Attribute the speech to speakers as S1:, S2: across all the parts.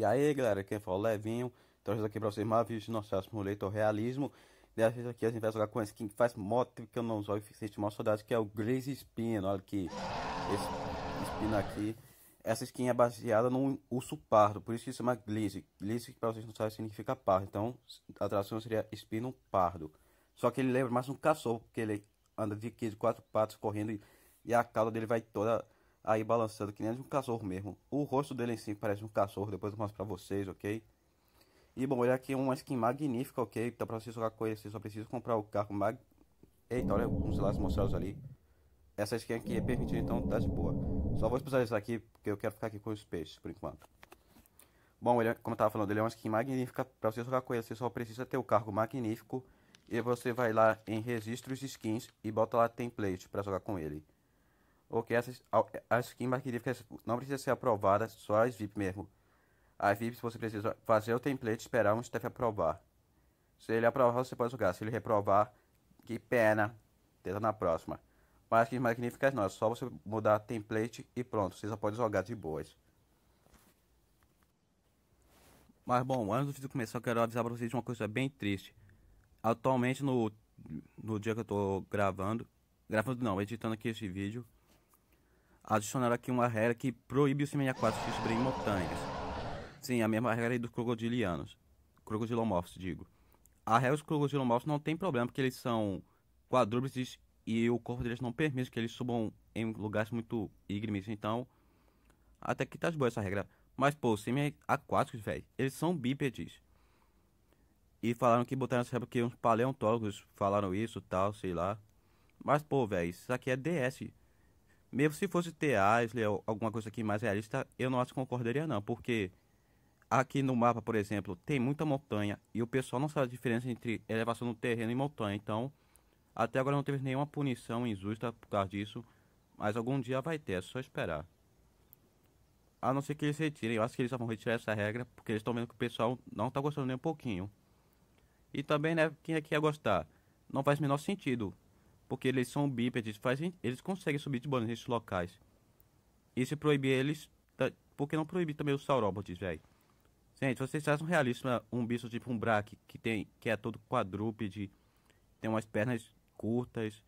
S1: E aí galera, quem falou é Levinho, trazendo aqui pra vocês mais vídeos de nosso simulator leitor realismo. Dessa vez aqui a gente vai jogar com a skin que faz moto que eu não uso e sente mal saudade, que é o Grace Spin. Olha aqui, esse spin aqui. Essa skin é baseada no urso pardo, por isso que se chama Glaze. Glaze, que pra vocês não sabem, significa pardo. Então a tradução seria espino pardo. Só que ele lembra mais um cachorro, porque ele anda de, quatro patas correndo e, e a cauda dele vai toda aí balançando que nem um cachorro mesmo. O rosto dele em si parece um cachorro, depois eu mostro pra vocês, ok? E bom, ele aqui é uma skin magnífica, ok? Então pra você jogar com ele, você só precisa comprar o carro mag... Eita, olha uns laços mostrados ali. Essa skin aqui é permitida, então tá de boa. Só vou especializar aqui, porque eu quero ficar aqui com os peixes, por enquanto. Bom, ele, é, como eu tava falando, ele é uma skin magnífica. Pra você jogar com ele, você só precisa ter o cargo magnífico. E você vai lá em registros skins e bota lá template pra jogar com ele ou que essas, as que magníficas não precisam ser aprovadas, só as VIP mesmo. As VIPs você precisa fazer o template e esperar um staff aprovar. Se ele aprovar, você pode jogar. Se ele reprovar, que pena. Tenta na próxima. Mas que magníficas não, é só você mudar template e pronto, você já pode jogar de boas. Mas bom, antes do vídeo começar, eu quero avisar para vocês de uma coisa bem triste. Atualmente, no, no dia que eu estou gravando, gravando não, editando aqui esse vídeo, adicionaram aqui uma regra que proíbe os semiaquáticos de subir em montanhas. Sim, a mesma regra aí dos crocodilianos. Crocodilomorfos, digo. A regra dos crocodilomorfos não tem problema, porque eles são quadrúpedes e o corpo deles não permite que eles subam em lugares muito íngremes. Então, até que tá de boa essa regra. Mas, pô, os semi-aquáticos, velho, eles são bípedes. E falaram que botaram essa regra porque uns paleontólogos falaram isso, tal, sei lá. Mas, pô, velho, isso aqui é DS. Mesmo se fosse ter Ashley ou alguma coisa aqui mais realista, eu não acho que concordaria não, porque aqui no mapa, por exemplo, tem muita montanha e o pessoal não sabe a diferença entre elevação do terreno e montanha, então até agora não teve nenhuma punição injusta por causa disso, mas algum dia vai ter, é só esperar. A não ser que eles retirem, eu acho que eles vão retirar essa regra, porque eles estão vendo que o pessoal não está gostando nem um pouquinho. E também, né, quem aqui é ia gostar? Não faz o menor sentido porque eles são bípedes, fazem, eles conseguem subir de bandas nesses locais. E se proibir eles, tá, por que não proibir também os saurópodes, velho? Gente, vocês acham realista um bicho tipo um braque, que, tem, que é todo quadrúpede, tem umas pernas curtas,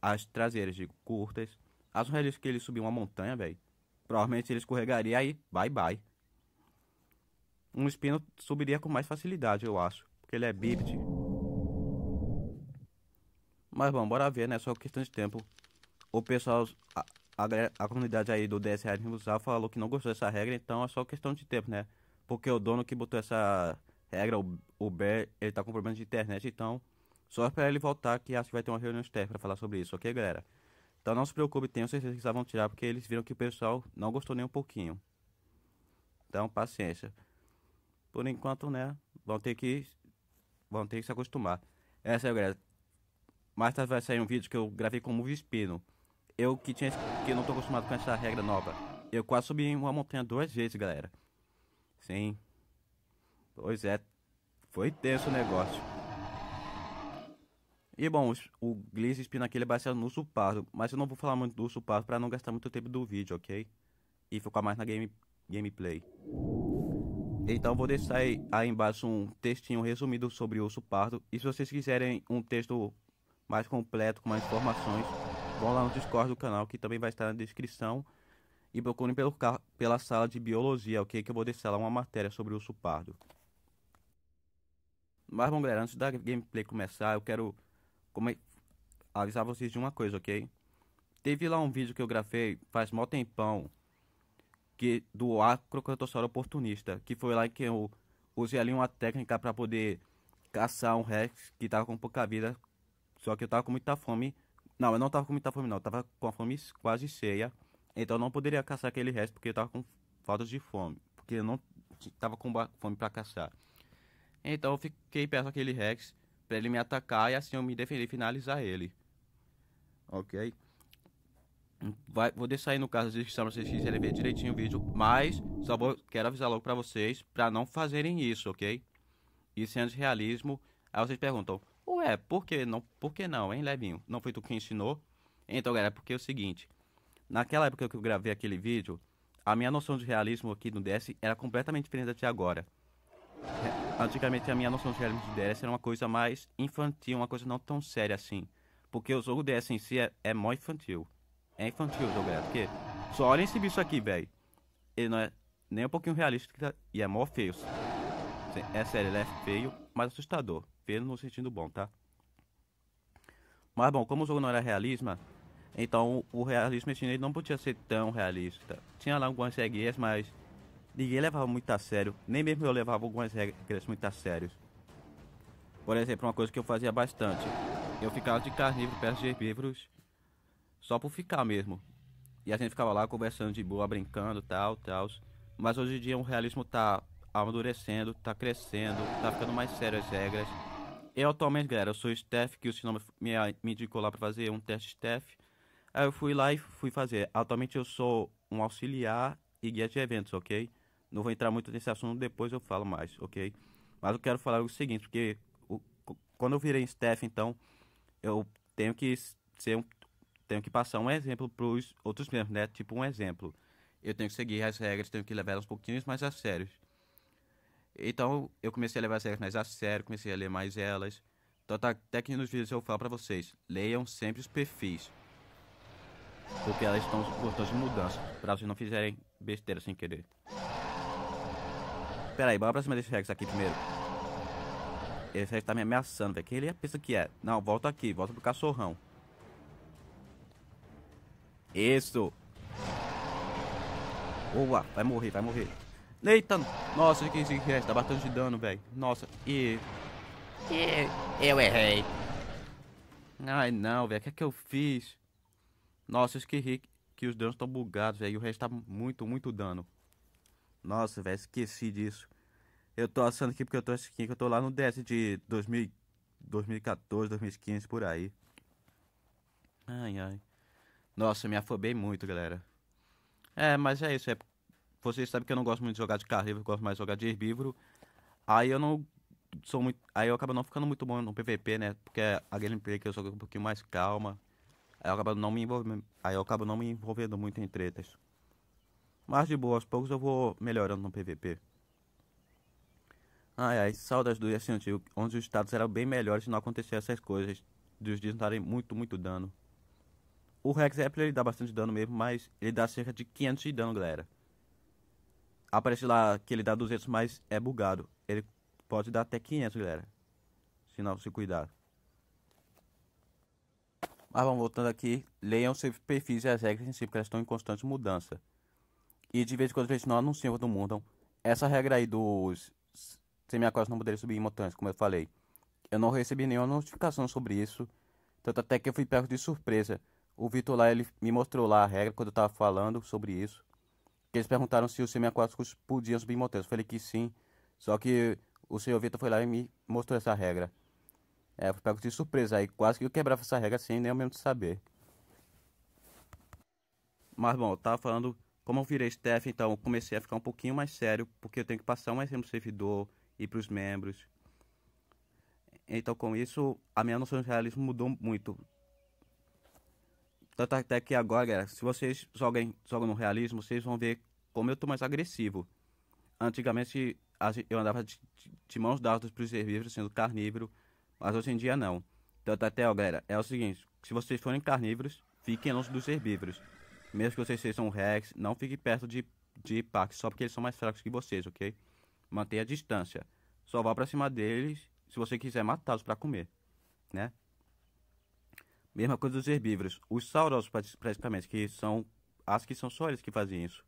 S1: as traseiras, digo, curtas. Acham realista que ele subir uma montanha, velho? Provavelmente ele escorregaria aí, bye bye. Um espino subiria com mais facilidade, eu acho, porque ele é bípede. Mas bom, bora ver, né? Só questão de tempo. O pessoal, a, a, a comunidade aí do DSR Rinfusal falou que não gostou dessa regra, então é só questão de tempo, né? Porque o dono que botou essa regra, o, o Bear, ele tá com problemas de internet, então só espera ele voltar que acho que vai ter uma reunião externa para falar sobre isso, ok, galera? Então não se preocupe, tenho certeza que eles vão tirar, porque eles viram que o pessoal não gostou nem um pouquinho. Então, paciência. Por enquanto, né, vão ter que, vão ter que se acostumar. Essa é, galera mais tarde tá, vai sair um vídeo que eu gravei com o Movie Espino. Eu que tinha que não tô acostumado com essa regra nova. Eu quase subi uma montanha duas vezes, galera. Sim. Pois é. Foi tenso o negócio. E bom, o Gliss Spin naquele é baseado no urso pardo, mas eu não vou falar muito do urso pardo pra não gastar muito tempo do vídeo, ok? E focar mais na game, gameplay. Então vou deixar aí, aí embaixo um textinho resumido sobre o urso pardo, e se vocês quiserem um texto mais completo, com mais informações, vão lá no Discord do canal que também vai estar na descrição e procurem pelo, pela sala de biologia, ok? Que eu vou deixar lá uma matéria sobre o urso pardo. Mas bom, galera, antes da gameplay começar, eu quero avisar vocês de uma coisa, ok? Teve lá um vídeo que eu gravei faz mó tempão que, do Acrocantossauro oportunista, que foi lá que eu usei ali uma técnica para poder caçar um Rex que tava com pouca vida só que eu tava com muita fome. Não, eu não tava com muita fome, não. Eu tava com a fome quase cheia. Então eu não poderia caçar aquele resto porque eu tava com falta de fome. Porque eu não tava com fome para caçar. Então eu fiquei perto daquele Rex para ele me atacar e assim eu me defender e finalizar ele. Ok? Vai, vou deixar aí no caso de descrição vocês quiserem ver direitinho o vídeo. Mas só vou, quero avisar logo para vocês para não fazerem isso, ok? Isso é anti-realismo. Aí vocês perguntam, Ué, por que não, por que não, hein, Levinho? Não foi tu que ensinou? Então, galera, é porque é o seguinte. Naquela época que eu gravei aquele vídeo, a minha noção de realismo aqui no DS era completamente diferente da de agora. É, antigamente a minha noção de realismo de DS era uma coisa mais infantil, uma coisa não tão séria assim. Porque o jogo DS em si é, é mó infantil. É infantil o jogo, galera. Porque só olhem esse bicho aqui, velho. Ele não é nem um pouquinho realista e é mó feio. É sério, ele é feio, mas assustador pelo no sentido bom, tá? Mas bom, como o jogo não era realismo, então o realismo chinês não podia ser tão realista. Tinha lá algumas regras, mas ninguém levava muito a sério, nem mesmo eu levava algumas regras muito a sério. Por exemplo, uma coisa que eu fazia bastante, eu ficava de carnívoro perto de herbívoros, só por ficar mesmo. E a gente ficava lá conversando de boa, brincando, tal, tal. Mas hoje em dia o realismo tá amadurecendo, tá crescendo, tá ficando mais sério as regras eu atualmente, galera, eu sou staff, que o Sinoma me, me indicou lá para fazer um teste staff. Aí eu fui lá e fui fazer. Atualmente eu sou um auxiliar e guia de eventos, ok? Não vou entrar muito nesse assunto, depois eu falo mais, ok? Mas eu quero falar o seguinte, porque o, quando eu virei staff, então, eu tenho que ser um, tenho que passar um exemplo para os outros membros, né? Tipo um exemplo. Eu tenho que seguir as regras, tenho que levar elas um pouquinho mais a sério. Então eu comecei a levar as séries mais a sério, comecei a ler mais elas. Então tá, até que nos vídeos eu falo para vocês, leiam sempre os perfis. Porque elas estão de mudança, para vocês não fizerem besteira sem querer. Pera aí, bora pra cima desse Rex aqui primeiro. Esse Rex tá me ameaçando, velho. Quem ele é? pensa que é? Não, volta aqui, volta pro cachorrão. Isso! Boa, vai morrer, vai morrer. Eita, nossa, que esse resto tá bastante de dano, velho. Nossa, e... e... Eu errei. Ai, não, velho, o que é que eu fiz? Nossa, eu esqueci que os danos estão bugados, velho. E o resto tá muito, muito dano. Nossa, velho, esqueci disso. Eu tô achando aqui porque eu tô assistindo que eu tô lá no DS de 2000, 2014, 2015, por aí. Ai, ai. Nossa, me afobei muito, galera. É, mas é isso. É vocês sabem que eu não gosto muito de jogar de carreira, eu gosto mais de jogar de herbívoro. Aí eu não sou muito. Aí eu acabo não ficando muito bom no PVP, né? Porque é a gameplay que eu jogo um pouquinho mais calma. Aí eu acabo não me envolvendo. Aí eu acabo não me envolvendo muito em tretas. Mas de boa, aos poucos eu vou melhorando no PVP. Ai ai, saudades do Resident Evil, onde os estados eram bem melhores se não acontecer essas coisas, dos dias darem muito, muito dano. O Rex Apple ele dá bastante dano mesmo, mas ele dá cerca de 500 de dano, galera aparece lá que ele dá 200, mas é bugado. Ele pode dar até 500, galera. Se não se cuidar. Mas vamos voltando aqui. Leiam seus perfis e as regras em si, porque elas estão em constante mudança. E de vez em quando eles não anunciam não mudam. Essa regra aí dos semiacos não poderem subir em montanhas, como eu falei. Eu não recebi nenhuma notificação sobre isso. Tanto até que eu fui pego de surpresa. O Vitor lá, ele me mostrou lá a regra quando eu tava falando sobre isso que eles perguntaram se os semiaquáticos podiam subir montanhas. Eu falei que sim, só que o senhor Vitor foi lá e me mostrou essa regra. É, eu fui pego de surpresa, aí quase que eu quebrava essa regra sem nem ao menos saber. Mas bom, eu tava falando, como eu virei staff, então eu comecei a ficar um pouquinho mais sério, porque eu tenho que passar mais tempo servidor e pros membros. Então com isso, a minha noção de realismo mudou muito. Tanto até que agora, galera, se vocês joguem, jogam no realismo, vocês vão ver como eu tô mais agressivo. Antigamente eu andava de, de mãos dadas para os herbívoros, sendo carnívoro, mas hoje em dia não. Tanto até, ó, galera, é o seguinte, se vocês forem carnívoros, fiquem longe dos herbívoros. Mesmo que vocês sejam rex, não fiquem perto de, de packs, só porque eles são mais fracos que vocês, ok? Mantenha a distância. Só vá pra cima deles se você quiser matá-los para comer, né? Mesma coisa dos herbívoros. Os sauros, praticamente, que são. Acho que são só eles que fazem isso.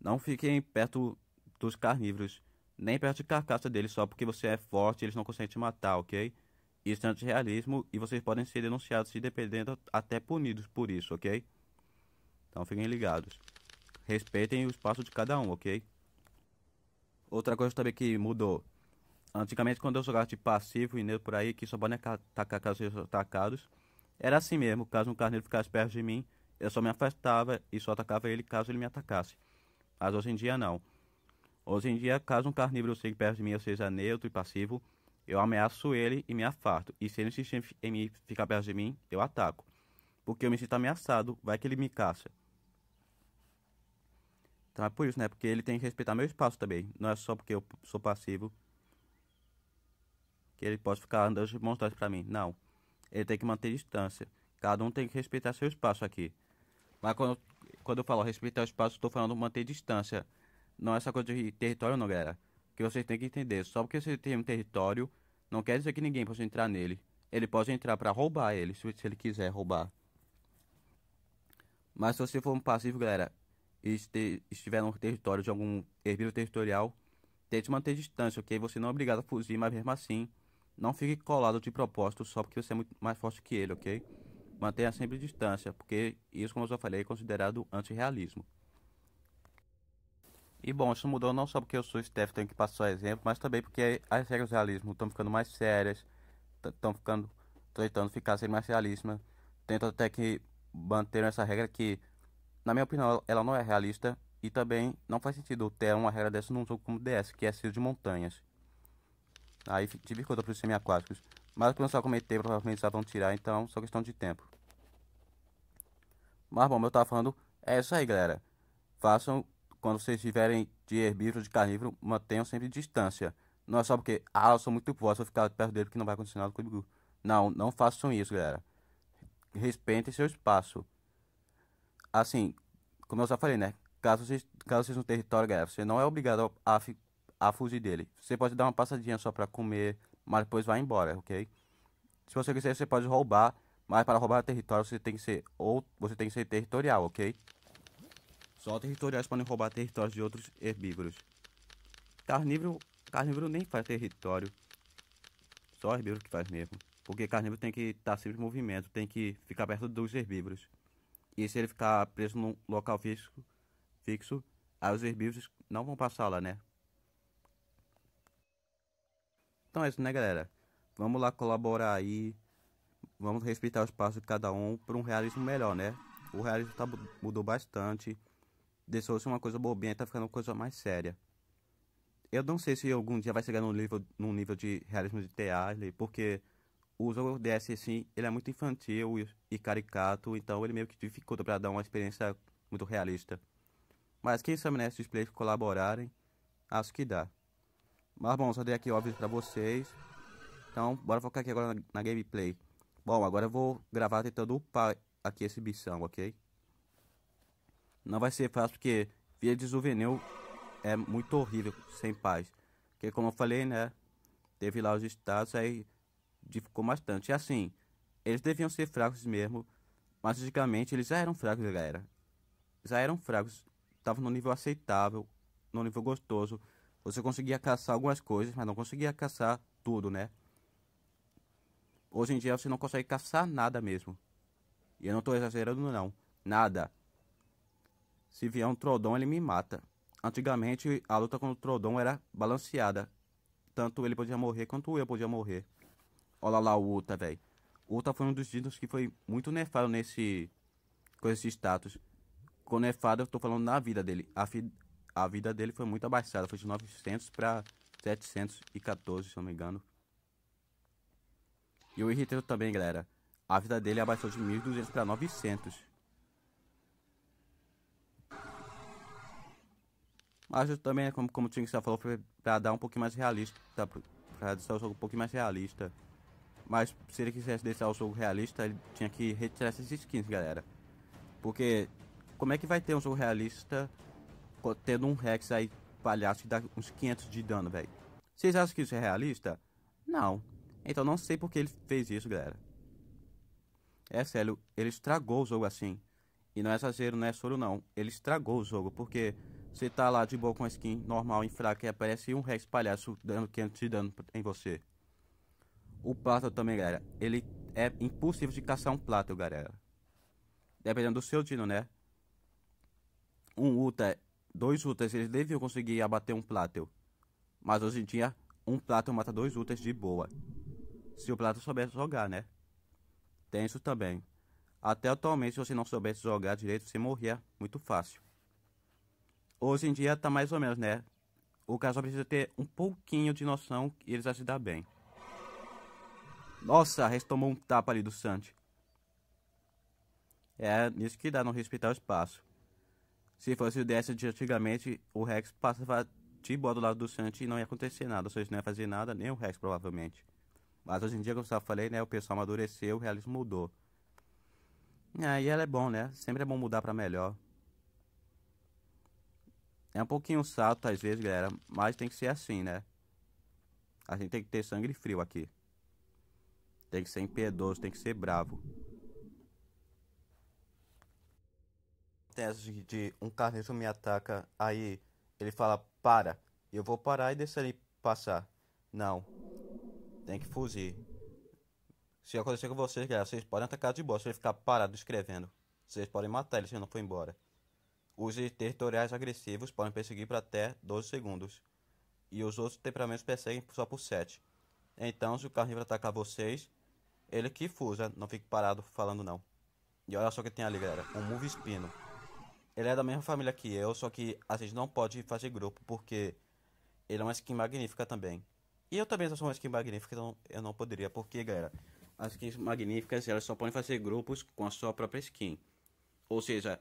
S1: Não fiquem perto dos carnívoros, nem perto de carcaça deles, só porque você é forte eles não conseguem te matar, ok? Isso é antirrealismo e vocês podem ser denunciados e, dependendo, até punidos por isso, ok? Então fiquem ligados. Respeitem o espaço de cada um, ok? Outra coisa também que mudou. Antigamente, quando eu jogava de passivo e neutro por aí, que só podem atacar casos atacados era assim mesmo, caso um carneiro ficasse perto de mim, eu só me afastava e só atacava ele caso ele me atacasse. Mas hoje em dia não. Hoje em dia, caso um carnívoro chegue perto de mim, eu seja neutro e passivo, eu ameaço ele e me afasto. E se ele insistir em me ficar perto de mim, eu ataco. Porque eu me sinto ameaçado, vai que ele me caça. Então é por isso, né? Porque ele tem que respeitar meu espaço também. Não é só porque eu sou passivo que ele pode ficar andando de monstros para mim. Não ele tem que manter distância. Cada um tem que respeitar seu espaço aqui. Mas quando, quando eu falo respeitar o espaço, estou falando manter distância. Não é essa coisa de território, não, galera. Que vocês têm que entender. Só porque você tem um território, não quer dizer que ninguém possa entrar nele. Ele pode entrar para roubar ele, se, se ele quiser roubar. Mas se você for um passivo, galera, e estiver num território de algum herbívoro territorial, tente manter distância, ok? Você não é obrigado a fugir, mas mesmo assim não fique colado de propósito só porque você é muito mais forte que ele, ok? Mantenha sempre distância, porque isso, como eu já falei, é considerado antirrealismo. E bom, isso mudou não só porque eu sou Steph tenho que passar o exemplo, mas também porque as regras de realismo estão ficando mais sérias, estão ficando tentando ficar sendo mais realistas, tentam até que manter essa regra que, na minha opinião, ela não é realista e também não faz sentido ter uma regra dessa num jogo como DS, que é ser de Montanhas. Aí dificulta para os semiaquáticos. Mas como eu só comentei, provavelmente já vão tirar, então só questão de tempo. Mas bom, eu estava falando, é isso aí, galera. Façam, quando vocês tiverem de herbívoro, de carnívoro, mantenham sempre distância. Não é só porque, ah, eu sou muito se eu ficar perto dele porque não vai acontecer nada comigo. Não, não façam isso, galera. Respeitem seu espaço. Assim, como eu já falei, né? Caso vocês, caso vocês no território, galera, você não é obrigado a a fugir dele. Você pode dar uma passadinha só para comer, mas depois vai embora, ok? Se você quiser, você pode roubar, mas para roubar território você tem que ser ou você tem que ser territorial, ok? Só territoriais podem roubar territórios de outros herbívoros. Carnívoro, carnívoro nem faz território. Só herbívoro que faz mesmo. Porque carnívoro tem que estar tá sempre em movimento, tem que ficar perto dos herbívoros. E se ele ficar preso num local fixo, fixo aí os herbívoros não vão passar lá, né? Então é isso, né, galera? Vamos lá colaborar aí. Vamos respeitar o espaço de cada um para um realismo melhor, né? O realismo tá, mudou bastante. Deixou-se assim uma coisa bobinha, tá ficando uma coisa mais séria. Eu não sei se algum dia vai chegar num nível, num nível de realismo de teatro, porque o jogo DS, assim, ele é muito infantil e, e caricato, então ele meio que dificulta para dar uma experiência muito realista. Mas quem sabe, né, se os players colaborarem, acho que dá. Mas bom, só dei aqui óbvio pra vocês. Então, bora focar aqui agora na, na gameplay. Bom, agora eu vou gravar tentando upar aqui esse bição, ok? Não vai ser fácil porque via de juvenil é muito horrível, sem paz. Porque como eu falei, né? Teve lá os estados, aí dificultou bastante. E assim, eles deviam ser fracos mesmo. Mas antigamente eles já eram fracos, galera. Já eram fracos. Estavam no nível aceitável, no nível gostoso você conseguia caçar algumas coisas, mas não conseguia caçar tudo, né? Hoje em dia você não consegue caçar nada mesmo. E eu não estou exagerando não, nada. Se vier um Troldon, ele me mata. Antigamente, a luta contra o Troldon era balanceada. Tanto ele podia morrer, quanto eu podia morrer. Olha lá o Uta, velho. Uta foi um dos dinos que foi muito nefado nesse... Com esse status. Com nefado eu tô falando na vida dele. A, fi a vida dele foi muito abaixada, foi de 900 para 714, se não me engano. E o Henrique também, galera. A vida dele abaixou de 1.200 para 900. Mas eu também, como, como o Tim já falou, foi para dar um pouquinho mais realista. Tá, para deixar o jogo um pouquinho mais realista. Mas se ele quisesse deixar o jogo realista, ele tinha que retirar esses skins, galera. Porque como é que vai ter um jogo realista tendo um Rex aí palhaço que dá uns 500 de dano, velho. Vocês acham que isso é realista? Não. Então não sei por que ele fez isso, galera. É sério, ele estragou o jogo assim. E não é exagero, não é soro não. Ele estragou o jogo, porque você tá lá de boa com a skin normal em fraca e aparece um Rex palhaço dando 500 de dano em você. O Plato também, galera. Ele é impossível de caçar um Plato, galera. Dependendo do seu dino, né? Um Uta dois ultras, eles deviam conseguir abater um Platel. Mas hoje em dia, um Platel mata dois ultras de boa. Se o Platel soubesse jogar, né? Tem isso também. Até atualmente, se você não soubesse jogar direito, você morria muito fácil. Hoje em dia tá mais ou menos, né? O cara só precisa ter um pouquinho de noção e eles vão se dar bem. Nossa, a tomou um tapa ali do Santi. É nisso que dá não respeitar o espaço. Se fosse o DS de antigamente, o Rex passava de boa do lado do Shanty e não ia acontecer nada. Ou seja, não ia fazer nada, nem o Rex provavelmente. Mas hoje em dia, como eu já falei, né? O pessoal amadureceu, o realismo mudou. É, e ela é bom, né? Sempre é bom mudar pra melhor. É um pouquinho salto às vezes, galera. Mas tem que ser assim, né? A gente tem que ter sangue frio aqui. Tem que ser impiedoso, tem que ser bravo. tem essa de, de um carneiro me ataca, aí ele fala para, eu vou parar e deixar ele passar. Não, tem que fugir. Se acontecer com vocês, galera, vocês podem atacar de boa, se ele ficar parado escrevendo. Vocês podem matar ele se ele não for embora. Os territoriais agressivos podem perseguir por até 12 segundos. E os outros temperamentos perseguem só por 7. Então, se o carnívoro atacar vocês, ele que fuja, não fique parado falando não. E olha só o que tem ali, galera. Um move espino. Ele é da mesma família que eu, só que a gente não pode fazer grupo porque ele é uma skin magnífica também. E eu também sou uma skin magnífica, então eu não poderia, porque, galera, as skins magníficas elas só podem fazer grupos com a sua própria skin. Ou seja,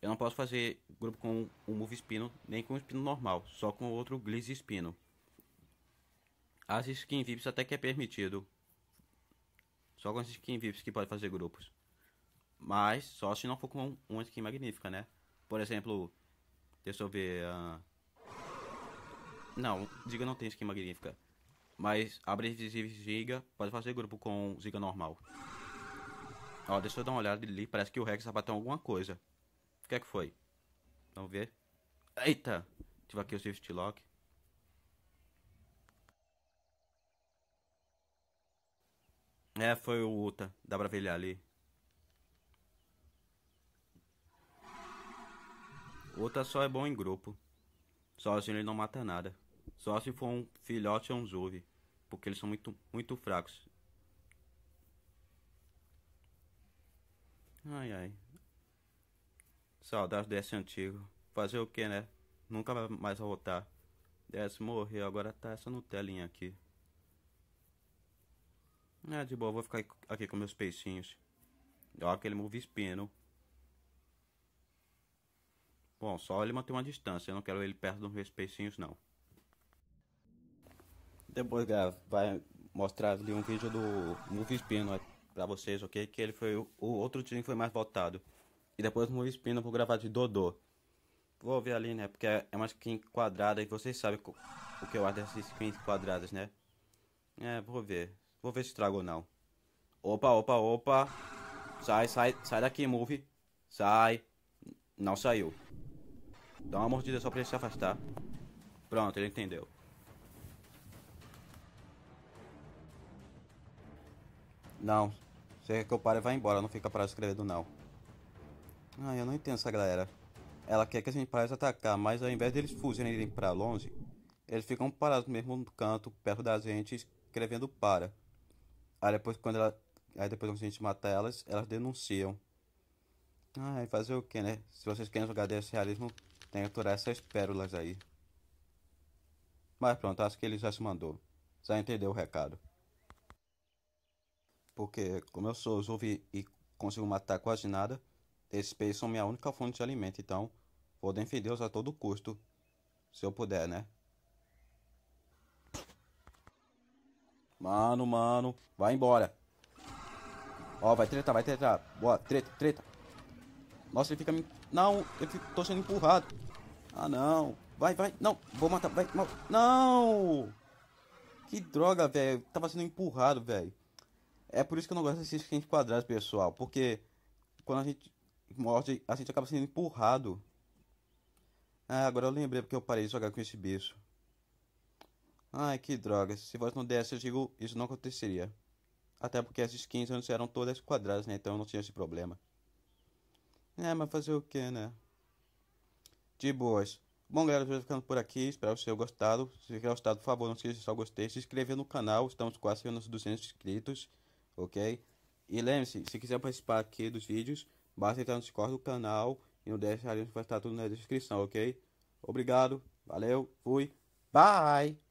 S1: eu não posso fazer grupo com o Move Espino, nem com o Espino normal, só com outro Gliss Espino. As skins VIPs até que é permitido. Só com as skins VIPs que pode fazer grupos. Mas só se não for com uma skin magnífica, né? Por exemplo, deixa eu ver. Uh... Não, Ziga não tem esquema magnífica. Mas abre invisível Ziga, pode fazer grupo com Ziga normal. Ó, deixa eu dar uma olhada ali. Parece que o Rex abateu tá alguma coisa. O que é que foi? Vamos ver. Eita! Tive aqui o Swift Lock. É, foi o Uta. Dá pra ver ele ali. Outra só é bom em grupo. Sozinho ele não mata nada. Só se for um filhote ou é um zove, porque eles são muito, muito fracos. Ai ai. Saudade desse antigo. Fazer o que, né? Nunca vai mais voltar. Desse morreu, agora tá essa Nutelinha aqui. É, de boa, vou ficar aqui com meus peixinhos. Ó, aquele move espino. Bom, só ele manter uma distância, eu não quero ele perto dos meus peixinhos não. Depois vai mostrar ali um vídeo do Spino pra vocês, ok? Que ele foi o, outro time que foi mais votado. E depois do movie eu vou gravar de Dodô. Vou ver ali, né? Porque é uma skin quadrada e vocês sabem o que eu acho dessas skins quadradas, né? É, vou ver. Vou ver se trago ou não. Opa, opa, opa. Sai, sai, sai daqui, move. Sai. Não saiu. Dá uma mordida só pra ele se afastar. Pronto, ele entendeu. Não. Você quer que eu pare e vá embora, não fica parado escrevendo não. Ai, eu não entendo essa galera. Ela quer que a gente pare de atacar, mas ao invés deles fugirem e irem pra longe, eles ficam parados no mesmo canto, perto da gente, escrevendo para. Aí depois quando ela. Aí depois a gente mata elas, elas denunciam. Ai, fazer o que, né? Se vocês querem jogar desse realismo, tem que aturar essas pérolas aí. Mas pronto, acho que ele já se mandou. Já entendeu o recado. Porque, como eu sou zumbi e consigo matar quase nada, esses peixes são minha única fonte de alimento, então vou defendê-los a todo custo. Se eu puder, né? Mano, mano, vai embora. Ó, vai tretar, vai tretar. Boa, treta, treta. Nossa, ele fica me... Não, eu fico... tô sendo empurrado. Ah, não. Vai, vai. Não, vou matar. Vai, não. não! Que droga, velho. Tava sendo empurrado, velho. É por isso que eu não gosto desses skins quadrados, pessoal. Porque quando a gente morde, a gente acaba sendo empurrado. Ah, agora eu lembrei porque eu parei de jogar com esse bicho. Ai, que droga. Se você não desse, eu digo, isso não aconteceria. Até porque as skins antes eram todas quadradas, né? Então eu não tinha esse problema. É, mas fazer o que, né? de boas. Bom, galera, eu vou ficando por aqui. Espero que vocês tenham gostado. Se tiver gostado, por favor, não esqueça de deixar o gostei. Se inscrever no canal. Estamos quase nos 200 inscritos. Ok? E lembre-se, se quiser participar aqui dos vídeos, basta entrar no Discord do canal. E no Dash vai estar tudo na descrição, ok? Obrigado. Valeu. Fui. Bye.